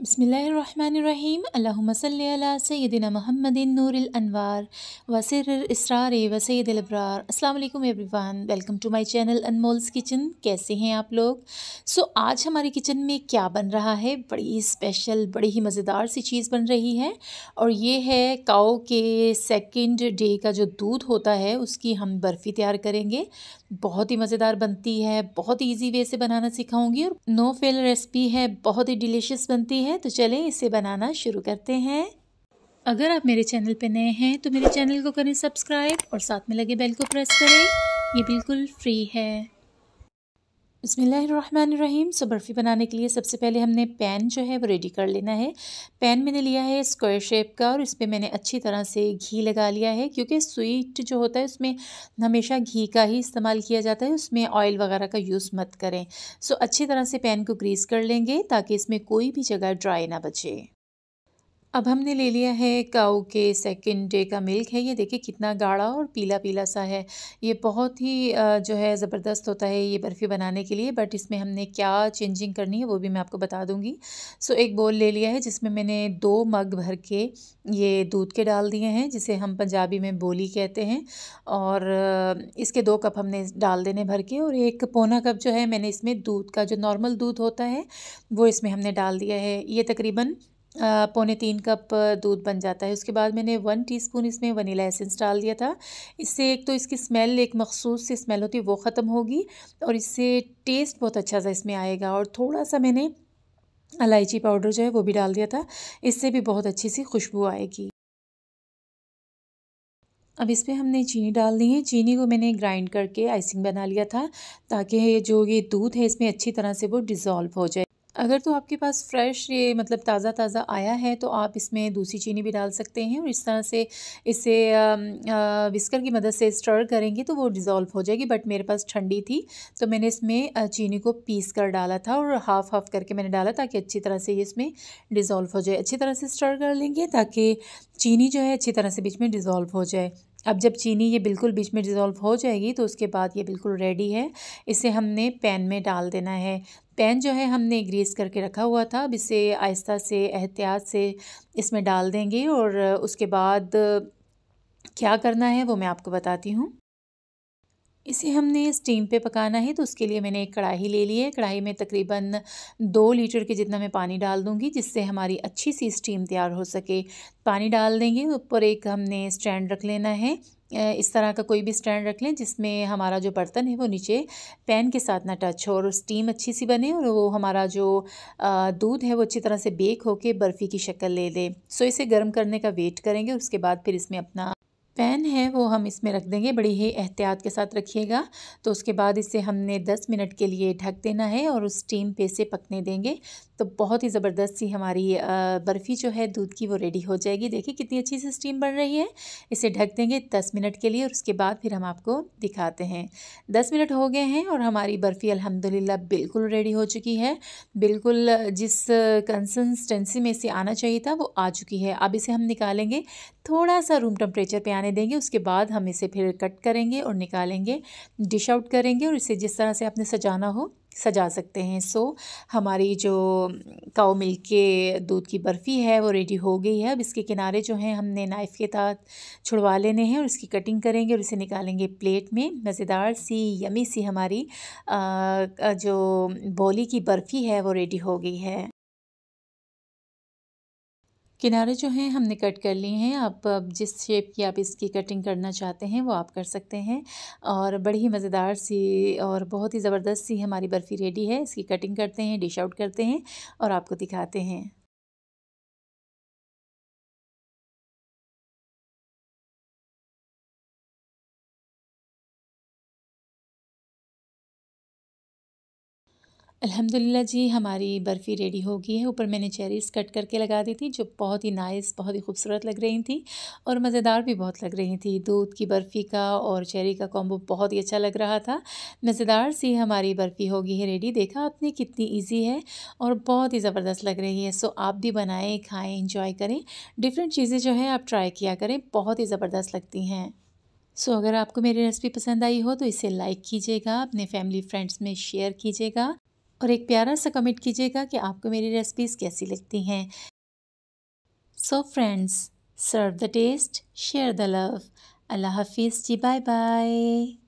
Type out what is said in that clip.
बसमीम अल्ला सैदिन महमद अनवार वसर इसरार वसैद अल्लाम everyone welcome to my channel Anmol's kitchen कैसे हैं आप लोग सो so, आज हमारे किचन में क्या बन रहा है बड़ी स्पेशल बड़ी ही मज़ेदार सी चीज़ बन रही है और ये है काओ के सेकंड डे का जो दूध होता है उसकी हम बर्फ़ी तैयार करेंगे बहुत ही मज़ेदार बनती है बहुत ईजी वे से बनाना सिखाऊंगी और नो फेल रेसिपी है बहुत ही डिलीशियस बनती है हैं तो चलें इसे बनाना शुरू करते हैं अगर आप मेरे चैनल पर नए हैं तो मेरे चैनल को करें सब्सक्राइब और साथ में लगे बेल को प्रेस करें ये बिल्कुल फ्री है बसमीम सो बर्फ़ी बनाने के लिए सबसे पहले हमने पैन जो है वो रेडी कर लेना है पैन मैंने लिया है स्क्वायर शेप का और इस पर मैंने अच्छी तरह से घी लगा लिया है क्योंकि स्वीट जो होता है उसमें हमेशा घी का ही इस्तेमाल किया जाता है उसमें ऑयल वगैरह का यूज़ मत करें सो अच्छी तरह से पैन को ग्रीस कर लेंगे ताकि इसमें कोई भी जगह ड्राई ना बचे अब हमने ले लिया है काऊ के सेकंड डे का मिल्क है ये देखिए कितना गाढ़ा और पीला पीला सा है ये बहुत ही जो है ज़बरदस्त होता है ये बर्फ़ी बनाने के लिए बट इसमें हमने क्या चेंजिंग करनी है वो भी मैं आपको बता दूंगी सो एक बोल ले लिया है जिसमें मैंने दो मग भर के ये दूध के डाल दिए हैं जिसे हम पंजाबी में बोली कहते हैं और इसके दो कप हमने डाल देने भर के और एक पौना कप जो है मैंने इसमें दूध का जो नॉर्मल दूध होता है वो इसमें हमने डाल दिया है ये तकरीबन पौने तीन कप दूध बन जाता है उसके बाद मैंने वन टीस्पून इसमें वनीला एसेंस डाल दिया था इससे एक तो इसकी स्मेल एक मखसूस सी स्मेल होती है वो ख़त्म होगी और इससे टेस्ट बहुत अच्छा सा इसमें आएगा और थोड़ा सा मैंने इलायची पाउडर जो है वो भी डाल दिया था इससे भी बहुत अच्छी सी खुशबू आएगी अब इस पर हमने चीनी डाल दी है चीनी को मैंने ग्राइंड करके आइसिंग बना लिया था ताकि जो ये दूध है इसमें अच्छी तरह से वो डिज़ोल्व हो जाए अगर तो आपके पास फ्रेश ये मतलब ताज़ा ताज़ा आया है तो आप इसमें दूसरी चीनी भी डाल सकते हैं और इस तरह से इसे विस्कर की मदद से स्टर करेंगे तो वो डिज़ोल्व हो जाएगी बट मेरे पास ठंडी थी तो मैंने इसमें चीनी को पीस कर डाला था और हाफ़ हाफ़ करके मैंने डाला ताकि अच्छी तरह से ये इसमें डिज़ोल्व हो जाए अच्छी तरह से स्टर कर लेंगे ताकि चीनी जो है अच्छी तरह से बीच में डिज़ोल्व हो जाए अब जब चीनी ये बिल्कुल बीच में डिज़ोल्व हो जाएगी तो उसके बाद ये बिल्कुल रेडी है इसे हमने पैन में डाल देना है पैन जो है हमने ग्रीस करके रखा हुआ था अब इसे आहिस्ता से एहतियात से इसमें डाल देंगे और उसके बाद क्या करना है वो मैं आपको बताती हूँ इसे हमने स्टीम पे पकाना है तो उसके लिए मैंने एक कढ़ाई ले ली है कढ़ाई में तकरीबन दो लीटर के जितना मैं पानी डाल दूँगी जिससे हमारी अच्छी सी स्टीम तैयार हो सके पानी डाल देंगे ऊपर एक हमने स्टैंड रख लेना है इस तरह का कोई भी स्टैंड रख लें जिसमें हमारा जो बर्तन है वो नीचे पैन के साथ ना टच हो और स्टीम अच्छी सी बने और वो हमारा जो दूध है वो अच्छी तरह से बेक होके बर्फ़ी की शक्ल ले ले सो इसे गर्म करने का वेट करेंगे उसके बाद फिर इसमें अपना पैन है वो हम इसमें रख देंगे बड़ी ही एहतियात के साथ रखिएगा तो उसके बाद इसे हमने 10 मिनट के लिए ढक देना है और उस स्टीम पे से पकने देंगे तो बहुत ही ज़बरदस्त सी हमारी बर्फ़ी जो है दूध की वो रेडी हो जाएगी देखिए कितनी अच्छी से स्टीम बन रही है इसे ढक देंगे दस मिनट के लिए और उसके बाद फिर हम आपको दिखाते हैं दस मिनट हो गए हैं और हमारी बर्फ़ी अल्हम्दुलिल्लाह बिल्कुल रेडी हो चुकी है बिल्कुल जिस कंसिस्टेंसी में इसे आना चाहिए था वो आ चुकी है अब इसे हम निकालेंगे थोड़ा सा रूम टेम्परेचर पर आने देंगे उसके बाद हम इसे फिर कट करेंगे और निकालेंगे डिश आउट करेंगे और इसे जिस तरह से आपने सजाना हो सजा सकते हैं सो हमारी जो काओ मिल्क के दूध की बर्फ़ी है वो रेडी हो गई है अब इसके किनारे जो हैं हमने नाइफ़ के साथ छुड़वा लेने हैं और इसकी कटिंग करेंगे और इसे निकालेंगे प्लेट में मज़ेदार सी यमी सी हमारी आ, जो बोली की बर्फ़ी है वो रेडी हो गई है किनारे जो हैं हमने कट कर लिए हैं आप जिस शेप की आप इसकी कटिंग करना चाहते हैं वो आप कर सकते हैं और बड़ी ही मज़ेदार सी और बहुत ही ज़बरदस्त सी हमारी बर्फ़ी रेडी है इसकी कटिंग करते हैं डिश आउट करते हैं और आपको दिखाते हैं अल्हम्दुलिल्लाह जी हमारी बर्फ़ी रेडी हो गई है ऊपर मैंने चेरीज़ कट करके लगा दी थी जो बहुत ही नाइस बहुत ही खूबसूरत लग रही थी और मज़ेदार भी बहुत लग रही थी दूध की बर्फ़ी का और चेरी का कॉम्बो बहुत ही अच्छा लग रहा था मज़ेदार सी हमारी बर्फ़ी हो गई है रेडी देखा आपने कितनी ईजी है और बहुत ही ज़बरदस्त लग रही है सो आप भी बनाएँ खाएँ इंजॉय करें डिफरेंट चीज़ें जो हैं आप ट्राई किया करें बहुत ही ज़बरदस्त लगती हैं सो so, अगर आपको मेरी रेसिपी पसंद आई हो तो इसे लाइक कीजिएगा अपने फैमिली फ्रेंड्स में शेयर कीजिएगा और एक प्यारा सा कमेंट कीजिएगा कि आपको मेरी रेसिपीज़ कैसी लगती हैं so friends serve the taste share the love अल्लाह हाफिज़ जी बाय बाय